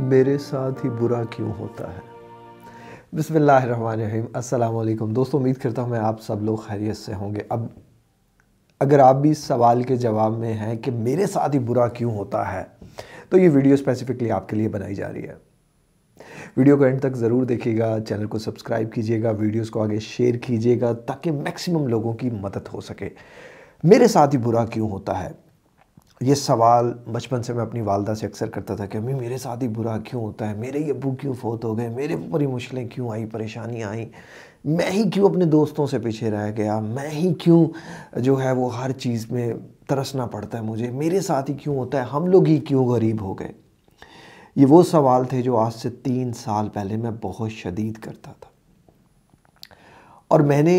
मेरे साथ ही बुरा क्यों होता है बिसमीम अल्लाम दोस्तों उम्मीद करता हूँ मैं आप सब लोग खैरियत से होंगे अब अगर आप भी इस सवाल के जवाब में हैं कि मेरे साथ ही बुरा क्यों होता है तो ये वीडियो स्पेसिफ़िकली आपके लिए बनाई जा रही है वीडियो को एंड तक ज़रूर देखिएगा चैनल को सब्सक्राइब कीजिएगा वीडियोस को आगे शेयर कीजिएगा ताकि मैक्सिमम लोगों की मदद हो सके मेरे साथ ही बुरा क्यों होता है ये सवाल बचपन से मैं अपनी वालदा से अक्सर करता था कि अम्मी मेरे साथ ही बुरा क्यों होता है मेरे ये अबू क्यों फोत हो गए मेरे ऊपर ही मुश्किलें क्यों आई परेशानियाँ आई मैं ही क्यों अपने दोस्तों से पीछे रह गया मैं ही क्यों जो है वो हर चीज़ में तरसना पड़ता है मुझे मेरे साथ ही क्यों होता है हम लोग ही क्यों गरीब हो गए ये वो सवाल थे जो आज से तीन साल पहले मैं बहुत शदीद करता था और मैंने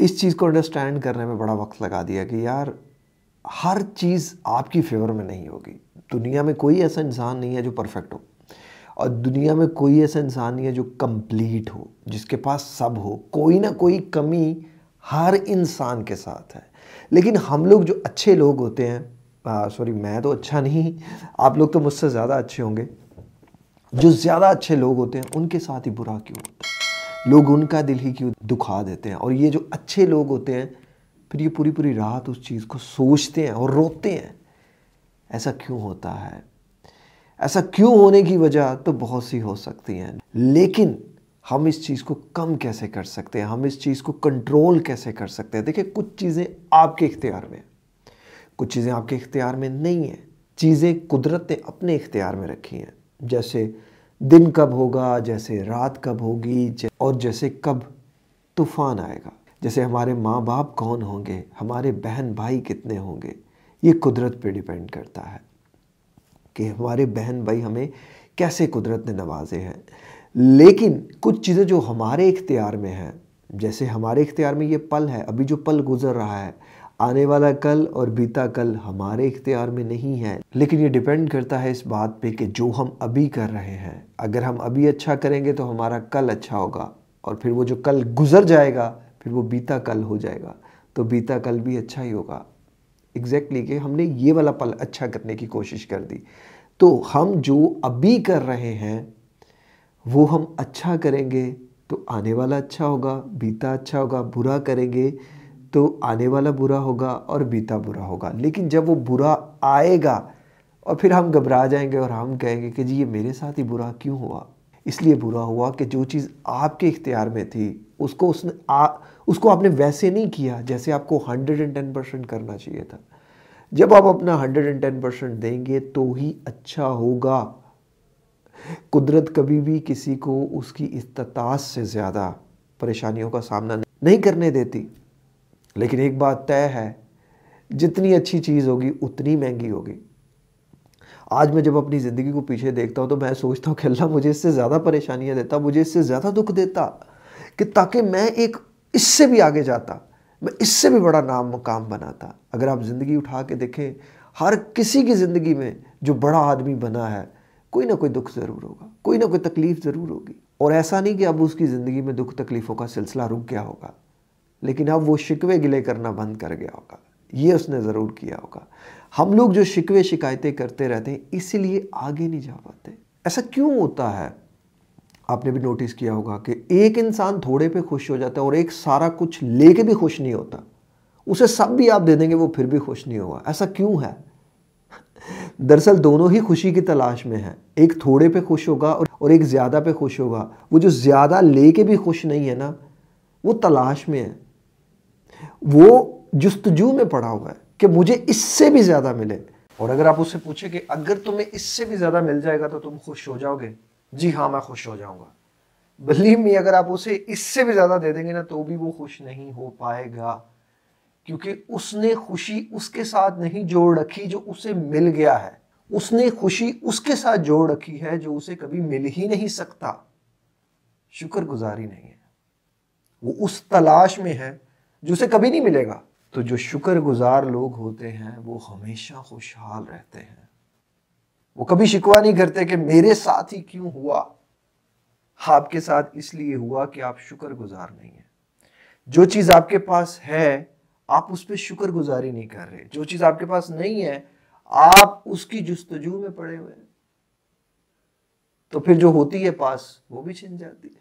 इस चीज़ को अंडरस्टैंड करने में बड़ा वक्त लगा दिया कि यार हर चीज़ आपकी फेवर में नहीं होगी दुनिया में कोई ऐसा इंसान नहीं है जो परफेक्ट हो और दुनिया में कोई ऐसा इंसान नहीं है जो कंप्लीट हो जिसके पास सब हो कोई ना कोई कमी हर इंसान के साथ है लेकिन हम लोग जो अच्छे लोग होते हैं सॉरी मैं तो अच्छा नहीं आप लोग तो मुझसे ज़्यादा अच्छे होंगे जो ज़्यादा अच्छे लोग होते हैं उनके साथ ही बुरा क्यों होता है लोग उनका दिल ही क्यों दुखा देते हैं और ये जो अच्छे लोग होते हैं फिर ये पूरी पूरी रात उस चीज़ को सोचते हैं और रोते हैं ऐसा क्यों होता है ऐसा क्यों होने की वजह तो बहुत सी हो सकती हैं लेकिन हम इस चीज़ को कम कैसे कर सकते हैं हम इस चीज़ को कंट्रोल कैसे कर सकते हैं देखिए कुछ चीज़ें आपके इख्तियार में कुछ चीज़ें आपके इख्तियार में नहीं हैं चीज़ें कुदरत ने अपने इख्तियार में रखी हैं जैसे दिन कब होगा जैसे रात कब होगी और जैसे कब तूफान आएगा जैसे हमारे माँ बाप कौन होंगे हमारे बहन भाई कितने होंगे ये कुदरत पे डिपेंड करता है कि हमारे बहन भाई हमें कैसे कुदरत ने नवाजे हैं लेकिन कुछ चीज़ें जो हमारे इख्तियार में हैं जैसे हमारे इख्तियार में ये पल है अभी जो पल गुजर रहा है आने वाला कल और बीता कल हमारे इख्तियार में नहीं है लेकिन ये डिपेंड करता है इस बात पे कि जो हम अभी कर रहे हैं अगर हम अभी अच्छा करेंगे तो हमारा कल अच्छा होगा और फिर वो जो कल गुजर जाएगा फिर वो बीता कल हो जाएगा तो बीता कल भी अच्छा ही होगा एग्जैक्टली exactly कि हमने ये वाला पल अच्छा करने की कोशिश कर दी तो हम जो अभी कर रहे हैं वो हम अच्छा करेंगे तो आने वाला अच्छा होगा बीता अच्छा होगा बुरा करेंगे तो आने वाला बुरा होगा और बीता बुरा होगा लेकिन जब वो बुरा आएगा और फिर हम घबरा जाएंगे और हम कहेंगे कि जी ये मेरे साथ ही बुरा क्यों हुआ इसलिए बुरा हुआ कि जो चीज़ आपके इख्तियार में थी उसको उसने आ उसको आपने वैसे नहीं किया जैसे आपको 110 परसेंट करना चाहिए था जब आप अपना 110 परसेंट देंगे तो ही अच्छा होगा कुदरत कभी भी किसी को उसकी इस्तात से ज़्यादा परेशानियों का सामना नहीं करने देती लेकिन एक बात तय है जितनी अच्छी चीज़ होगी उतनी महंगी होगी आज मैं जब अपनी ज़िंदगी को पीछे देखता हूँ तो मैं सोचता हूँ कि अल्लाह मुझे इससे ज़्यादा परेशानियाँ देता मुझे इससे ज़्यादा दुख देता कि ताकि मैं एक इससे भी आगे जाता मैं इससे भी बड़ा नाम मुकाम बनाता अगर आप ज़िंदगी उठा के देखें हर किसी की ज़िंदगी में जो बड़ा आदमी बना है कोई ना कोई दुख ज़रूर होगा कोई ना कोई तकलीफ़ ज़रूर होगी और ऐसा नहीं कि अब उसकी ज़िंदगी में दुख तकलीफ़ों का सिलसिला रुक गया होगा लेकिन अब वो शिकवे गिले करना बंद कर गया होगा ये उसने ज़रूर किया होगा हम लोग जो शिकवे शिकायतें करते रहते हैं इसीलिए आगे नहीं जा पाते ऐसा क्यों होता है आपने भी नोटिस किया होगा कि एक इंसान थोड़े पे खुश हो जाता है और एक सारा कुछ लेके भी खुश नहीं होता उसे सब भी आप दे देंगे वो फिर भी खुश नहीं होगा ऐसा क्यों है दरअसल दोनों ही खुशी की तलाश में है एक थोड़े पे खुश होगा और एक ज़्यादा पे खुश होगा वो जो ज़्यादा लेके भी खुश नहीं है ना वो तलाश में है वो जस्तजू में पड़ा हुआ है कि मुझे इससे भी ज़्यादा मिले और अगर आप उससे पूछे कि अगर तुम्हें इससे भी ज़्यादा मिल जाएगा तो तुम खुश हो जाओगे जी हाँ मैं खुश हो जाऊंगा बिलीव मी अगर आप उसे इससे भी ज़्यादा दे देंगे ना तो भी वो खुश नहीं हो पाएगा क्योंकि उसने खुशी उसके साथ नहीं जोड़ रखी जो उसे मिल गया है उसने खुशी उसके साथ जोड़ रखी है जो उसे कभी मिल ही नहीं सकता शुक्रगुजारी नहीं है वो उस तलाश में है जो उसे कभी नहीं मिलेगा तो जो शुक्रगुजार लोग होते हैं वो हमेशा खुशहाल रहते हैं वो कभी शिकवा नहीं करते कि मेरे साथ ही क्यों हुआ आपके साथ इसलिए हुआ कि आप शुक्र गुजार नहीं है जो चीज़ आपके पास है आप उस पर शुक्र गुजारी नहीं कर रहे जो चीज़ आपके पास नहीं है आप उसकी जस्तजू में पड़े हुए हैं तो फिर जो होती है पास वो भी छिन जाती है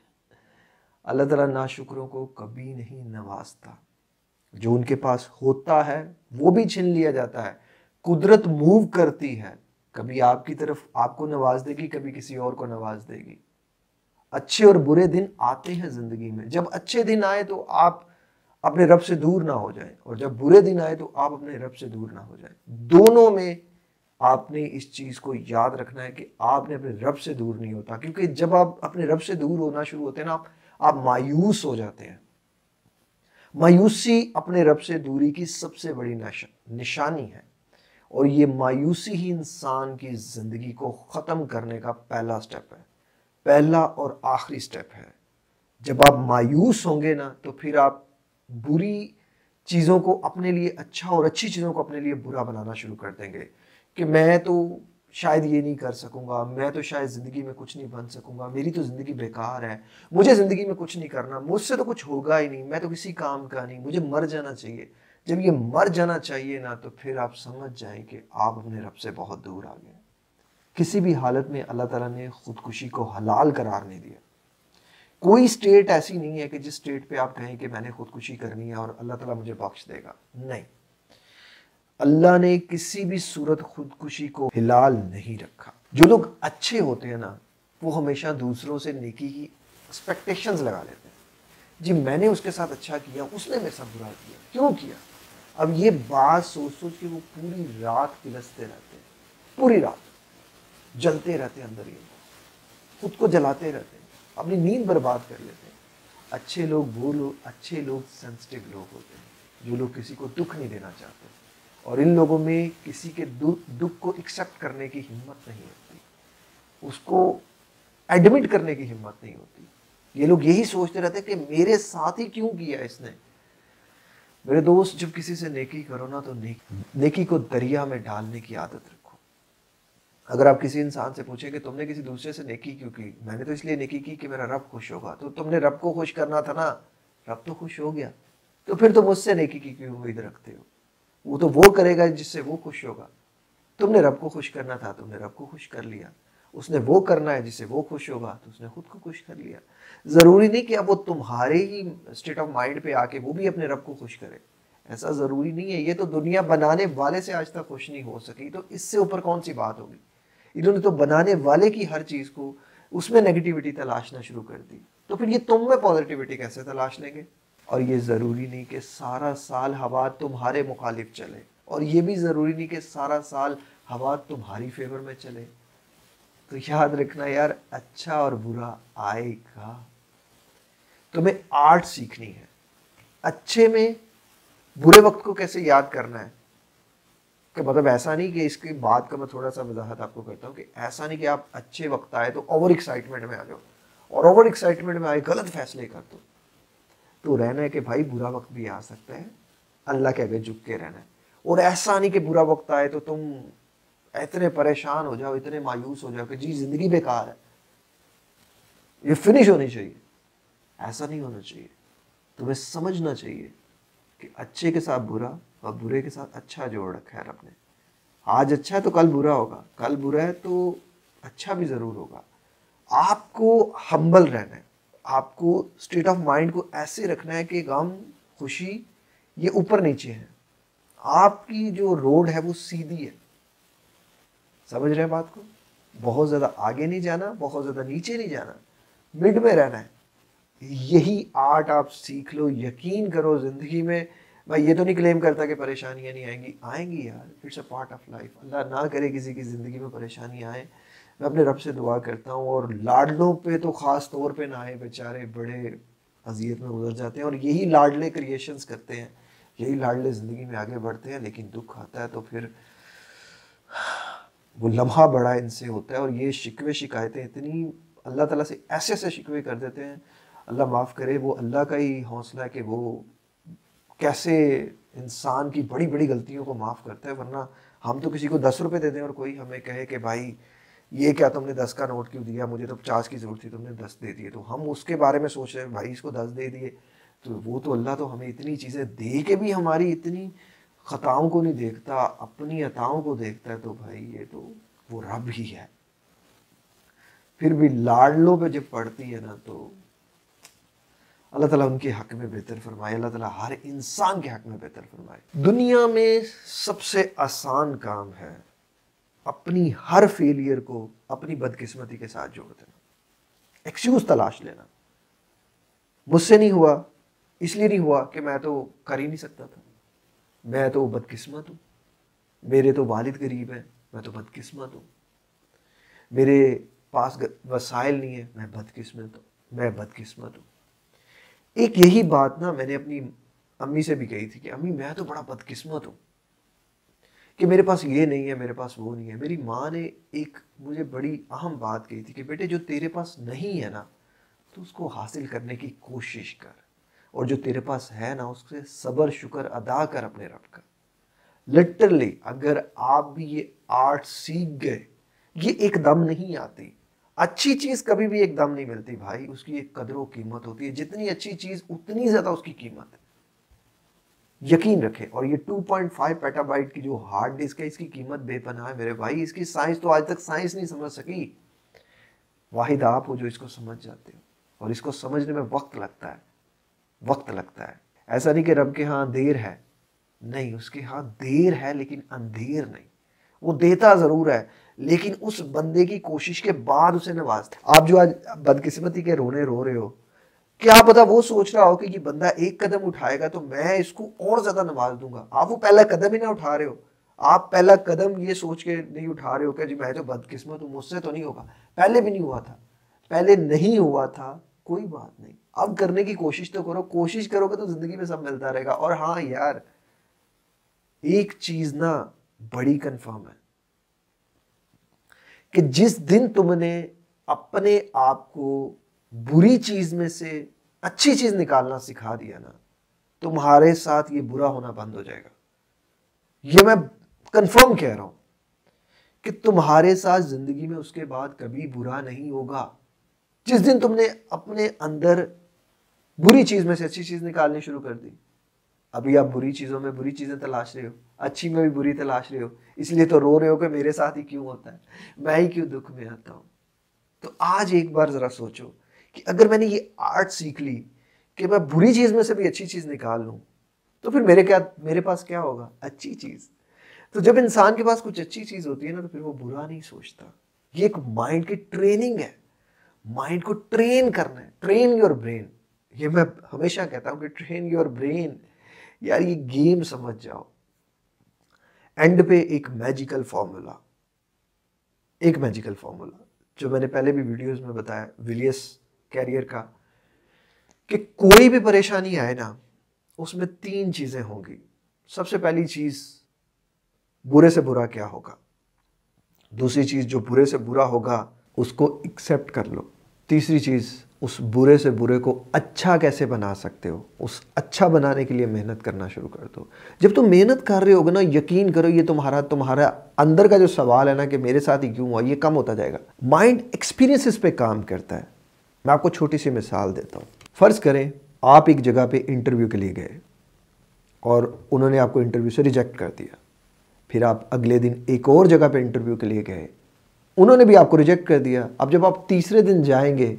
अल्लाह तला ना शुक्रों को कभी नहीं नवाजता जो उनके पास होता है वो भी छिन लिया जाता है कुदरत मूव करती है कभी आपकी तरफ आपको नवाज देगी कभी किसी और को नवाज देगी अच्छे और बुरे दिन आते हैं ज़िंदगी में जब अच्छे दिन आए तो आप अपने रब से दूर ना हो जाए और जब बुरे दिन आए तो आप अपने रब से दूर ना हो जाए दोनों में आपने इस चीज़ को याद रखना है कि आपने अपने रब से दूर नहीं होता क्योंकि जब आप अपने रब से दूर होना शुरू होते हैं ना आप, मायूस हो जाते हैं मायूसी अपने रब से दूरी की सबसे बड़ी निशानी है और ये मायूसी ही इंसान की ज़िंदगी को ख़त्म करने का पहला स्टेप है पहला और आखिरी स्टेप है जब आप मायूस होंगे ना तो फिर आप बुरी चीज़ों को अपने लिए अच्छा और अच्छी चीज़ों को अपने लिए बुरा बनाना शुरू कर देंगे कि मैं तो शायद ये नहीं कर सकूँगा मैं तो शायद ज़िंदगी में कुछ नहीं बन सकूंगा मेरी तो ज़िंदगी बेकार है मुझे ज़िंदगी में कुछ नहीं करना मुझसे तो कुछ होगा ही नहीं मैं तो किसी काम का नहीं मुझे मर जाना चाहिए जब ये मर जाना चाहिए ना तो फिर आप समझ जाएं कि आप अपने रब से बहुत दूर आ गए किसी भी हालत में अल्लाह ताला ने ख़ुदकुशी को हलाल करार नहीं दिया कोई स्टेट ऐसी नहीं है कि जिस स्टेट पे आप कहें कि मैंने ख़ुदकुशी करनी है और अल्लाह ताला मुझे बख्श देगा नहीं अल्लाह ने किसी भी सूरत ख़ुदकुशी को हिलाल नहीं रखा जो लोग अच्छे होते हैं ना वो हमेशा दूसरों से नेकी की एक्सपेक्टेशंस लगा लेते हैं जी मैंने उसके साथ अच्छा किया उसने मेरे साथ बुरा किया क्यों किया अब ये बात सोच सोच के वो पूरी रात पिलसते रहते हैं पूरी रात जलते रहते हैं अंदर ये खुद को जलाते रहते हैं अपनी नींद बर्बाद कर लेते हैं अच्छे लोग वो लोग अच्छे लोग सेंसिटिव लोग होते हैं जो लोग किसी को दुख नहीं देना चाहते और इन लोगों में किसी के दुख दुख को एक्सेप्ट करने की हिम्मत नहीं होती उसको एडमिट करने की हिम्मत नहीं होती ये लोग यही सोचते रहते हैं कि मेरे साथ ही क्यों किया इसने मेरे दोस्त जब किसी से नेकी करो ना तो नेक, नेकी को दरिया में डालने की आदत रखो अगर आप किसी इंसान से पूछें कि तुमने किसी दूसरे से नेकी क्यों की मैंने तो इसलिए नेकी की कि मेरा रब खुश होगा तो तुमने रब को खुश करना था ना रब तो खुश हो गया तो फिर तुम उससे नेकी की क्यों उम्मीद रखते हो वो तो वो करेगा जिससे वो खुश होगा तुमने रब को खुश करना था तुमने रब को खुश कर लिया उसने वो करना है जिससे वो खुश होगा तो उसने खुद को खुश कर लिया ज़रूरी नहीं कि अब वो तुम्हारे ही स्टेट ऑफ माइंड पे आके वो भी अपने रब को खुश करे ऐसा ज़रूरी नहीं है ये तो दुनिया बनाने वाले से आज तक खुश नहीं हो सकी तो इससे ऊपर कौन सी बात होगी इन्होंने तो बनाने वाले की हर चीज़ को उसमें नेगेटिविटी तलाशना शुरू कर दी तो फिर ये तुम में पॉजिटिविटी कैसे तलाश लेंगे और ये ज़रूरी नहीं कि सारा साल हवा तुम्हारे मुखालिफ चले और ये भी ज़रूरी नहीं कि सारा साल हवा तुम्हारी फेवर में चले तो याद रखना यार अच्छा और बुरा आएगा तुम्हें आर्ट सीखनी है अच्छे में बुरे वक्त को कैसे याद करना है कि तो मतलब ऐसा नहीं कि इसकी बात का मैं थोड़ा सा वजाहत आपको करता हूँ कि ऐसा नहीं कि आप अच्छे वक्त आए तो ओवर एक्साइटमेंट में आ जाओ और ओवर एक्साइटमेंट में आए गलत फैसले कर दो तो रहना है कि भाई बुरा वक्त भी आ सकता है अल्लाह के आगे झुक के रहना है और ऐसा नहीं कि बुरा वक्त आए तो तुम इतने परेशान हो जाओ इतने मायूस हो जाओ कि जी जिंदगी बेकार है ये फिनिश होनी चाहिए ऐसा नहीं होना चाहिए तुम्हें समझना चाहिए कि अच्छे के साथ बुरा और बुरे के साथ अच्छा जोड़ रखा है रब ने आज अच्छा है तो कल बुरा होगा कल बुरा है तो अच्छा भी ज़रूर होगा आपको हम्बल रहना है आपको स्टेट ऑफ माइंड को ऐसे रखना है कि गम खुशी ये ऊपर नीचे है आपकी जो रोड है वो सीधी है समझ रहे हैं बात को बहुत ज़्यादा आगे नहीं जाना बहुत ज़्यादा नीचे नहीं जाना मिड में रहना है यही आर्ट आप सीख लो यकीन करो ज़िंदगी में भाई ये तो नहीं क्लेम करता कि परेशानियाँ नहीं आएंगी आएंगी यार it's a part of life अल्लाह ना करे किसी की ज़िंदगी में परेशानी आए मैं अपने रब से दुआ करता हूँ और लाडलों पे तो ख़ास तौर पे ना आए बेचारे बड़े अजियत में गुजर जाते हैं और यही लाडले क्रिएशंस करते हैं यही लाडले ज़िंदगी में आगे बढ़ते हैं लेकिन दुख आता है तो फिर वो लम्हा बड़ा इनसे होता है और ये शिकवे शिकायतें इतनी अल्लाह ताला से ऐसे ऐसे शिकवे कर देते हैं अल्लाह माफ़ करे वो अल्लाह का ही हौसला है कि वो कैसे इंसान की बड़ी बड़ी गलतियों को माफ़ करता है वरना हम तो किसी को दस रुपये दे दें और कोई हमें कहे कि भाई ये क्या तुमने दस का नोट क्यों दिया मुझे तो पचास की ज़रूरत थी तुमने दस दे दिए तो हम उसके बारे में सोच रहे हैं भाई इसको दस दे दिए तो वो तो अल्लाह तो हमें इतनी चीज़ें दे के भी हमारी इतनी खताओं को नहीं देखता अपनी अताओं को देखता है तो भाई ये तो वो रब ही है फिर भी लाडलों पे जब पड़ती है ना तो अल्लाह ताला उनके हक में बेहतर फरमाए अल्लाह ताला हर इंसान के हक में बेहतर फरमाए दुनिया में सबसे आसान काम है अपनी हर फेलियर को अपनी बदकिस्मती के साथ जोड़ देना एक्सक्यूज तलाश लेना मुझसे नहीं हुआ इसलिए नहीं हुआ कि मैं तो कर ही नहीं सकता था मैं तो बदकिस्मत हूँ मेरे तो वालिद गरीब हैं मैं तो बदकिस्मत हूँ मेरे पास वसाइल नहीं है मैं बदकिस्मत हूँ मैं बदकिस्मत हूँ एक यही बात ना मैंने अपनी अम्मी से भी कही थी कि अम्मी मैं तो बड़ा बदकिस्मत हूँ कि मेरे पास ये नहीं है मेरे पास वो नहीं है मेरी माँ ने एक मुझे बड़ी अहम बात कही थी कि बेटे जो तेरे पास नहीं है ना तो उसको हासिल करने की कोशिश कर और जो तेरे पास है ना उससे सबर शुक्र अदा कर अपने रब का लिटरली अगर आप भी ये आर्ट सीख गए ये एकदम नहीं आती अच्छी चीज़ कभी भी एकदम नहीं मिलती भाई उसकी एक कदरों कीमत होती है जितनी अच्छी चीज़ उतनी ज़्यादा उसकी कीमत है यकीन रखें और ये 2.5 पेटाबाइट की जो हार्ड डिस्क है इसकी कीमत बेपना है मेरे भाई इसकी साइंस तो आज तक साइंस नहीं समझ सकी वाहिद आप हो जो इसको समझ जाते हो और इसको समझने में वक्त लगता है वक्त लगता है ऐसा नहीं कि रब के यहाँ अंधेर है नहीं उसके यहाँ देर है लेकिन अंधेर नहीं वो देता ज़रूर है लेकिन उस बंदे की कोशिश के बाद उसे नवाजते आप जो आज बदकिस्मती के रोने रो रहे हो क्या पता वो सोच रहा हो कि ये बंदा एक कदम उठाएगा तो मैं इसको और ज़्यादा नवाज दूंगा आप वो पहला कदम ही ना उठा रहे हो आप पहला कदम ये सोच के नहीं उठा रहे हो कि जी मैं तो बदकिस्मत हूँ मुझसे तो नहीं होगा पहले भी नहीं हुआ था पहले नहीं हुआ था कोई बात नहीं अब करने की कोशिश तो करो कोशिश करोगे तो जिंदगी में सब मिलता रहेगा और हाँ यार एक चीज ना बड़ी कंफर्म है कि जिस दिन तुमने अपने आप को बुरी चीज में से अच्छी चीज निकालना सिखा दिया ना तुम्हारे साथ ये बुरा होना बंद हो जाएगा ये मैं कंफर्म कह रहा हूं कि तुम्हारे साथ जिंदगी में उसके बाद कभी बुरा नहीं होगा जिस दिन तुमने अपने अंदर बुरी चीज में से अच्छी चीज निकालनी शुरू कर दी अभी आप बुरी चीजों में बुरी चीजें तलाश रहे हो अच्छी में भी बुरी तलाश रहे हो इसलिए तो रो रहे हो कि मेरे साथ ही क्यों होता है मैं ही क्यों दुख में आता हूँ तो आज एक बार जरा सोचो कि अगर मैंने ये आर्ट सीख ली कि मैं बुरी चीज में से भी अच्छी चीज निकाल लूँ तो फिर मेरे क्या मेरे पास क्या होगा अच्छी चीज तो जब इंसान के पास कुछ अच्छी चीज होती है ना तो फिर वो बुरा नहीं सोचता ये एक माइंड की ट्रेनिंग है माइंड को ट्रेन करना है ट्रेन योर ब्रेन ये मैं हमेशा कहता हूँ कि ट्रेन योर ब्रेन यार ये गेम समझ जाओ एंड पे एक मैजिकल फॉर्मूला एक मैजिकल फॉर्मूला जो मैंने पहले भी वीडियोस में बताया विलियस कैरियर का कि कोई भी परेशानी आए ना उसमें तीन चीज़ें होंगी सबसे पहली चीज़ बुरे से बुरा क्या होगा दूसरी चीज़ जो बुरे से बुरा होगा उसको एक्सेप्ट कर लो तीसरी चीज़ उस बुरे से बुरे को अच्छा कैसे बना सकते हो उस अच्छा बनाने के लिए मेहनत करना शुरू कर दो जब तुम मेहनत कर रहे होगे ना यकीन करो ये तुम्हारा तुम्हारा अंदर का जो सवाल है ना कि मेरे साथ ही क्यों हुआ ये कम होता जाएगा माइंड एक्सपीरियंसिस पे काम करता है मैं आपको छोटी सी मिसाल देता हूँ फ़र्ज़ करें आप एक जगह पर इंटरव्यू के लिए गए और उन्होंने आपको इंटरव्यू से रिजेक्ट कर दिया फिर आप अगले दिन एक और जगह पर इंटरव्यू के लिए गए उन्होंने भी आपको रिजेक्ट कर दिया अब जब आप तीसरे दिन जाएंगे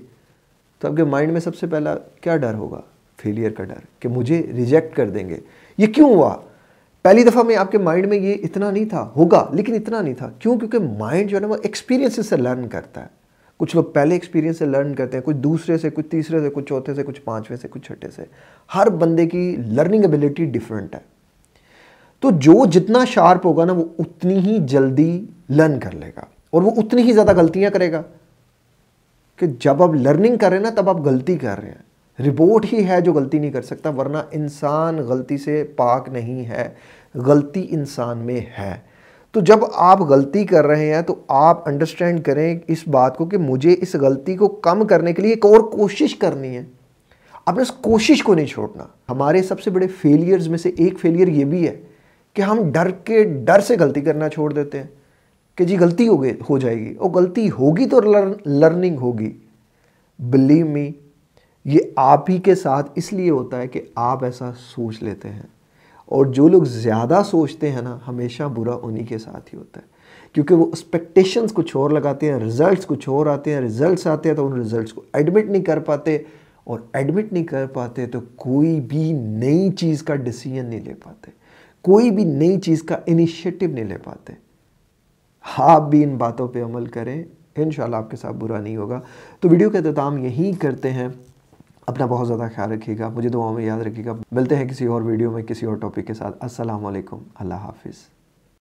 तो आपके माइंड में सबसे पहला क्या डर होगा फेलियर का डर कि मुझे रिजेक्ट कर देंगे ये क्यों हुआ पहली दफ़ा में आपके माइंड में ये इतना नहीं था होगा लेकिन इतना नहीं था क्यों क्योंकि माइंड जो है ना वो एक्सपीरियंस से लर्न करता है कुछ लोग पहले एक्सपीरियंस से लर्न करते हैं कुछ दूसरे से कुछ तीसरे से कुछ चौथे से कुछ पाँचवें से कुछ छठे से हर बंदे की लर्निंग एबिलिटी डिफरेंट है तो जो जितना शार्प होगा ना वो उतनी ही जल्दी लर्न कर लेगा और वो उतनी ही ज़्यादा गलतियाँ करेगा कि जब आप लर्निंग कर रहे हैं ना तब आप गलती कर रहे हैं रिबोट ही है जो गलती नहीं कर सकता वरना इंसान गलती से पाक नहीं है गलती इंसान में है तो जब आप गलती कर रहे हैं तो आप अंडरस्टैंड करें इस बात को कि मुझे इस गलती को कम करने के लिए एक और कोशिश करनी है आपने उस कोशिश को नहीं छोड़ना हमारे सबसे बड़े फेलियर्स में से एक फेलियर ये भी है कि हम डर के डर से गलती करना छोड़ देते हैं कि जी गलती हो गई हो जाएगी और गलती होगी तो लर्न लर्निंग होगी बिलीव मी ये आप ही के साथ इसलिए होता है कि आप ऐसा सोच लेते हैं और जो लोग ज़्यादा सोचते हैं ना हमेशा बुरा उन्हीं के साथ ही होता है क्योंकि वो एक्सपेक्टेशंस कुछ और लगाते हैं रिजल्ट्स कुछ और आते हैं रिजल्ट्स आते हैं तो उन रिजल्ट्स को एडमिट नहीं कर पाते और एडमिट नहीं कर पाते तो कोई भी नई चीज़ का डिसीजन नहीं ले पाते कोई भी नई चीज़ का इनिशिएटिव नहीं ले पाते आप भी इन बातों पे अमल करें इन आपके साथ बुरा नहीं होगा तो वीडियो का अहतमाम यहीं करते हैं अपना बहुत ज़्यादा ख्याल रखिएगा मुझे दुआओं में याद रखिएगा मिलते हैं किसी और वीडियो में किसी और टॉपिक के साथ असलकम अल्लाह हाफिज़